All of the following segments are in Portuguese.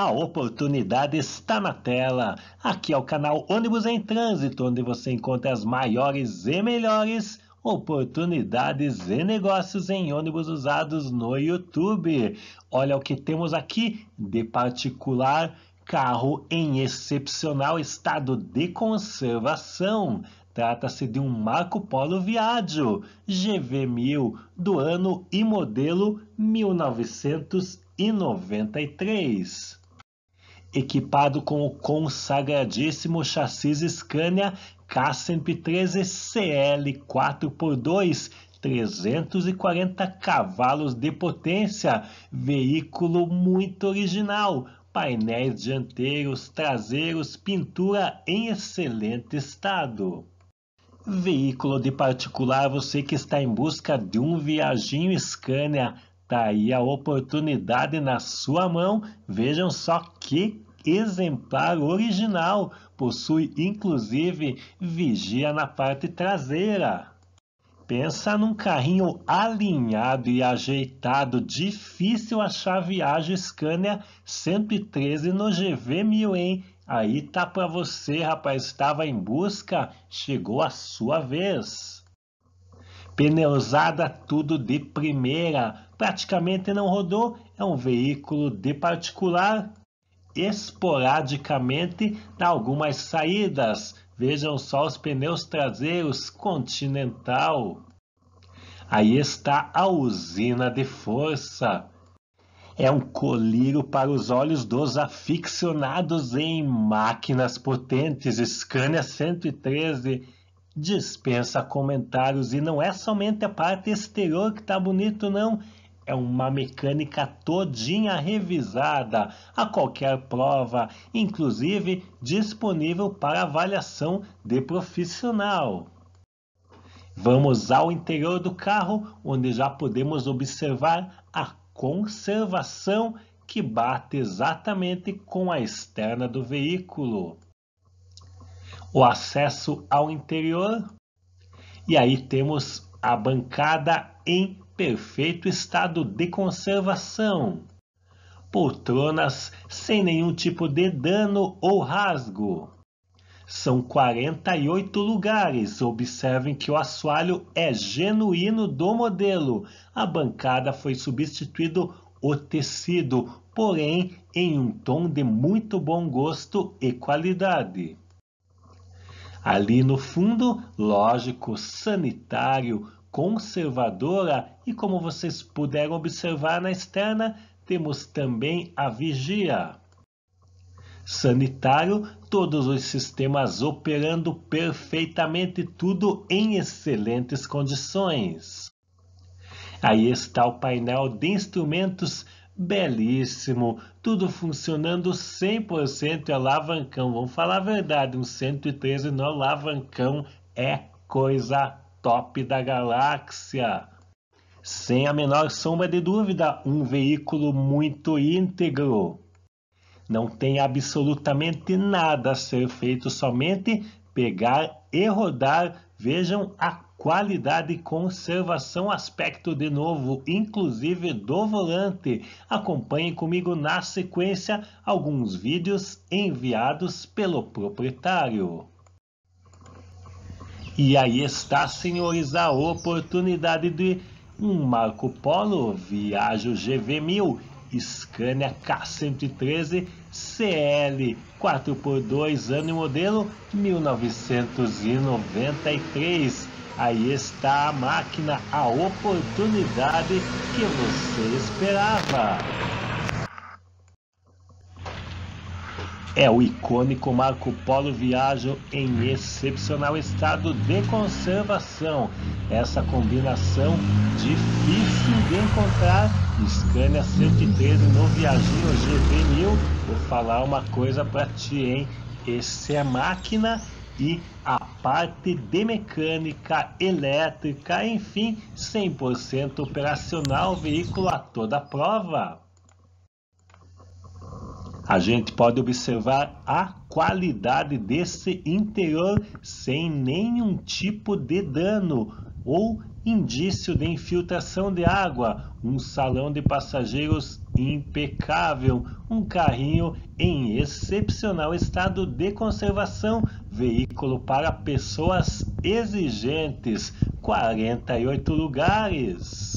A oportunidade está na tela. Aqui é o canal Ônibus em Trânsito, onde você encontra as maiores e melhores oportunidades e negócios em ônibus usados no YouTube. Olha o que temos aqui de particular: carro em excepcional estado de conservação. Trata-se de um Marco Polo Viaggio GV1000 do ano e modelo 1993 equipado com o consagradíssimo chassi Scania K113 CL 4x2 340 cavalos de potência, veículo muito original, painéis dianteiros, traseiros, pintura em excelente estado. Veículo de particular, você que está em busca de um viajinho Scania, tá aí a oportunidade na sua mão. Vejam só que exemplar original, possui inclusive vigia na parte traseira. Pensa num carrinho alinhado e ajeitado, difícil achar viagem Scania 113 no GV1000, hein? Aí tá pra você, rapaz, estava em busca, chegou a sua vez. Pneusada tudo de primeira, praticamente não rodou, é um veículo de particular, esporadicamente dá algumas saídas. Vejam só os pneus traseiros Continental. Aí está a usina de força. É um colírio para os olhos dos aficionados em máquinas potentes. Scania 113 dispensa comentários e não é somente a parte exterior que está bonito, não é uma mecânica todinha revisada a qualquer prova, inclusive disponível para avaliação de profissional. Vamos ao interior do carro, onde já podemos observar a conservação que bate exatamente com a externa do veículo. O acesso ao interior. E aí temos a bancada em perfeito estado de conservação. Poltronas sem nenhum tipo de dano ou rasgo. São 48 lugares. Observem que o assoalho é genuíno do modelo. A bancada foi substituído o tecido, porém em um tom de muito bom gosto e qualidade. Ali no fundo, lógico, sanitário, conservadora e, como vocês puderam observar na externa, temos também a vigia. Sanitário, todos os sistemas operando perfeitamente, tudo em excelentes condições. Aí está o painel de instrumentos belíssimo, tudo funcionando 100% é alavancão. Vamos falar a verdade, um 113 no alavancão é coisa top da galáxia. Sem a menor sombra de dúvida, um veículo muito íntegro. Não tem absolutamente nada a ser feito, somente pegar e rodar. Vejam a qualidade e conservação, aspecto de novo, inclusive do volante. Acompanhe comigo na sequência alguns vídeos enviados pelo proprietário. E aí está, senhores, a oportunidade de um Marco Polo Viajo GV1000, Scania K113 CL 4x2, ano e modelo 1993. Aí está a máquina, a oportunidade que você esperava. É, o icônico Marco Polo viaja em excepcional estado de conservação. Essa combinação difícil de encontrar. Scania 113 no Viajinho GV1000. Vou falar uma coisa para ti, hein? Esse é máquina e a parte de mecânica, elétrica, enfim, 100% operacional, veículo a toda prova a gente pode observar a qualidade desse interior sem nenhum tipo de dano ou indício de infiltração de água, um salão de passageiros impecável, um carrinho em excepcional estado de conservação, veículo para pessoas exigentes, 48 lugares.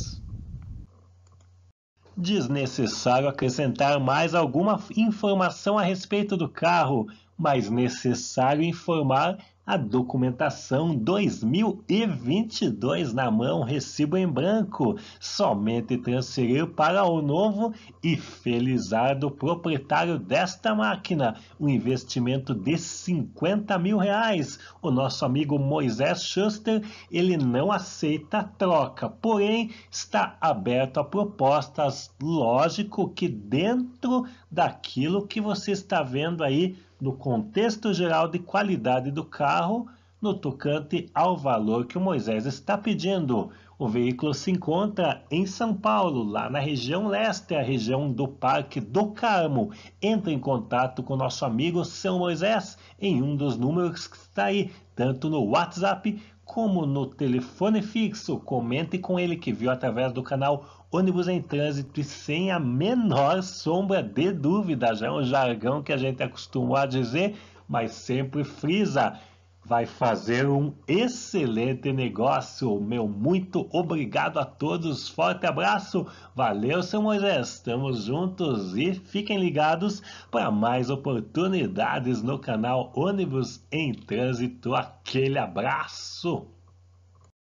Desnecessário acrescentar mais alguma informação a respeito do carro, mas necessário informar a documentação 2022 na mão, recibo em branco. Somente transferir para o novo e felizardo proprietário desta máquina. Um investimento de 50 mil reais. O nosso amigo Moisés Schuster, ele não aceita troca, porém está aberto a propostas. Lógico que dentro daquilo que você está vendo aí, no contexto geral de qualidade do carro no tocante ao valor que o Moisés está pedindo. O veículo se encontra em São Paulo, lá na região leste, a região do Parque do Carmo. Entre em contato com nosso amigo São Moisés em um dos números que está aí, tanto no WhatsApp como no telefone fixo. Comente com ele que viu através do canal ônibus em trânsito e sem a menor sombra de dúvida. Já é um jargão que a gente é acostumou a dizer, mas sempre frisa. Vai fazer um excelente negócio. Meu muito obrigado a todos. Forte abraço. Valeu, seu Moisés. Estamos juntos e fiquem ligados para mais oportunidades no canal Ônibus em Trânsito. Aquele abraço.